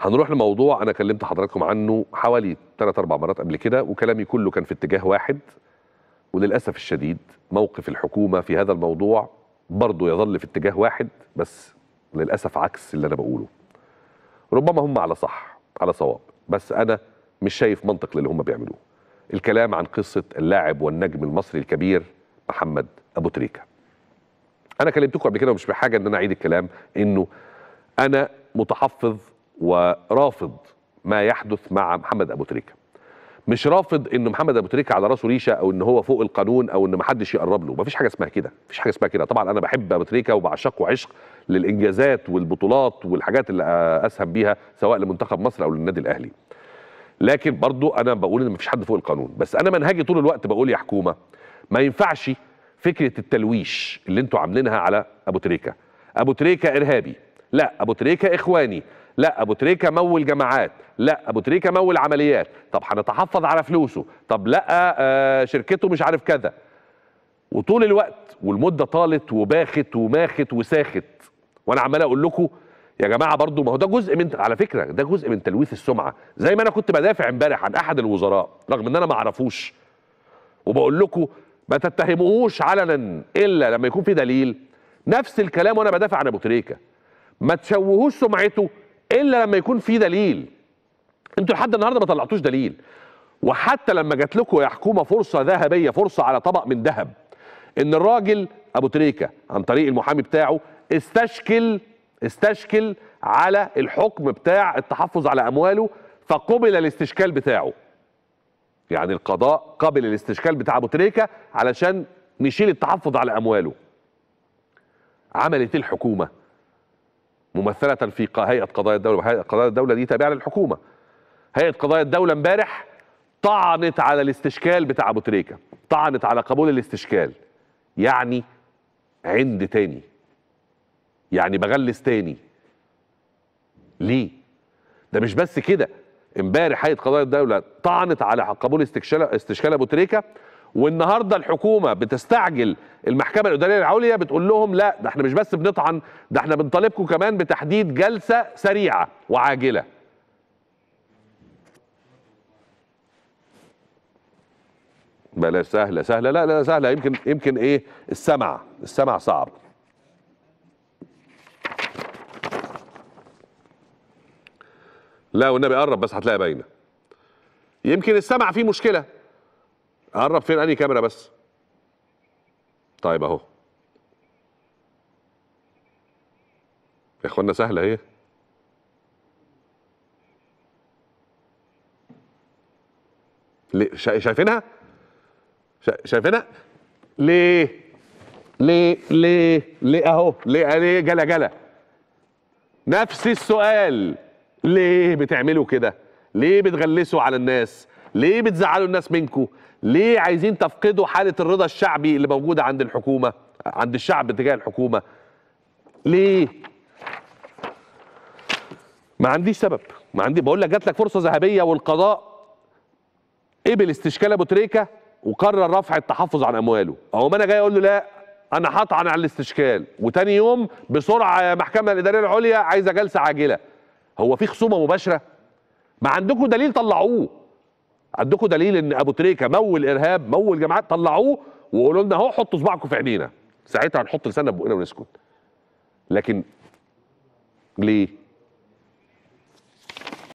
هنروح لموضوع انا كلمت حضراتكم عنه حوالي 3 4 مرات قبل كده وكلامي كله كان في اتجاه واحد وللاسف الشديد موقف الحكومه في هذا الموضوع برضه يظل في اتجاه واحد بس للاسف عكس اللي انا بقوله ربما هم على صح على صواب بس انا مش شايف منطق للي هم بيعملوه الكلام عن قصه اللاعب والنجم المصري الكبير محمد ابو تريكه انا كلمتكم قبل كده ومش بحاجه ان انا اعيد الكلام انه انا متحفظ ورافض ما يحدث مع محمد ابو تريكه مش رافض ان محمد ابو تريكه على راسه ريشه او ان هو فوق القانون او ان محدش يقرب له مفيش حاجه اسمها كده مفيش حاجه اسمها كده طبعا انا بحب ابو تريكه وبعشقه عشق للانجازات والبطولات والحاجات اللي اسهم بيها سواء لمنتخب مصر او للنادي الاهلي لكن برضو انا بقول ان مفيش حد فوق القانون بس انا منهجي طول الوقت بقول يا حكومه ما ينفعش فكره التلويش اللي انتوا عاملينها على ابو تريكه ابو تريكه ارهابي لا ابو تريكه اخواني لا ابو تريكه مول جماعات لا ابو تريكه مول عمليات طب هنتحفظ على فلوسه طب لا آه،, آه شركته مش عارف كذا وطول الوقت والمده طالت وباخت وماخت وساخت وانا عمال اقول لكم يا جماعه برضو ما هو ده جزء من على فكره ده جزء من تلويث السمعه زي ما انا كنت بدافع امبارح عن احد الوزراء رغم ان انا ما اعرفوش وبقول لكم ما تتهموهوش علنا الا لما يكون في دليل نفس الكلام وانا بدافع عن ابو تريكه ما تشوهوش سمعته الا لما يكون في دليل انتوا لحد النهارده ما طلعتوش دليل وحتى لما جات لكم يا حكومه فرصه ذهبيه فرصه على طبق من ذهب ان الراجل ابو تريكه عن طريق المحامي بتاعه استشكل استشكل على الحكم بتاع التحفظ على امواله فقبل الاستشكال بتاعه يعني القضاء قبل الاستشكال بتاع ابو تريكه علشان نشيل التحفظ على امواله عملت الحكومه ممثله في هيئه قضايا الدوله وهيئه قضايا الدوله دي تابعه للحكومه هيئه قضايا الدوله امبارح طعنت على الاستشكال بتاع ابو تريكه طعنت على قبول الاستشكال يعني عند تاني يعني بغلس تاني ليه ده مش بس كده امبارح هيئه قضايا الدوله طعنت على قبول استشكال استشكال ابو تريكه والنهارده الحكومه بتستعجل المحكمه الاداريه العليا بتقول لهم لا ده احنا مش بس بنطعن ده احنا بنطالبكم كمان بتحديد جلسه سريعه وعاجله بلاش سهله سهله لا لا سهله يمكن يمكن ايه السمع السمع صعب لا والنبي قرب بس هتلاقي باينه يمكن السمع فيه مشكله قرب فين انهي كاميرا بس طيب اهو يا اخوانا سهله اهي شايفينها شايفينها ليه ليه ليه ليه اهو ليه ليه جلا جلا نفس السؤال ليه بتعملوا كده ليه بتغلسوا على الناس ليه بتزعلوا الناس منكم ليه عايزين تفقدوا حاله الرضا الشعبي اللي موجوده عند الحكومه عند الشعب تجاه الحكومه ليه ما عنديش سبب ما عندي بقول لك جات لك فرصه ذهبيه والقضاء قبل استشكال ابو تريكه وقرر رفع التحفظ عن امواله اهو ما انا جاي اقول له لا انا هطعن على الاستشكال وتاني يوم بسرعه يا المحكمه الاداريه العليا عايزه جلسه عاجله هو في خصومه مباشره ما عندكم دليل طلعوه عندكم دليل ان ابو تريكه مول ارهاب مول جماعات طلعوه وقولوا لنا اهو حطوا صباعكم في عينينا ساعتها هنحط لساننا في بقنا ونسكت لكن ليه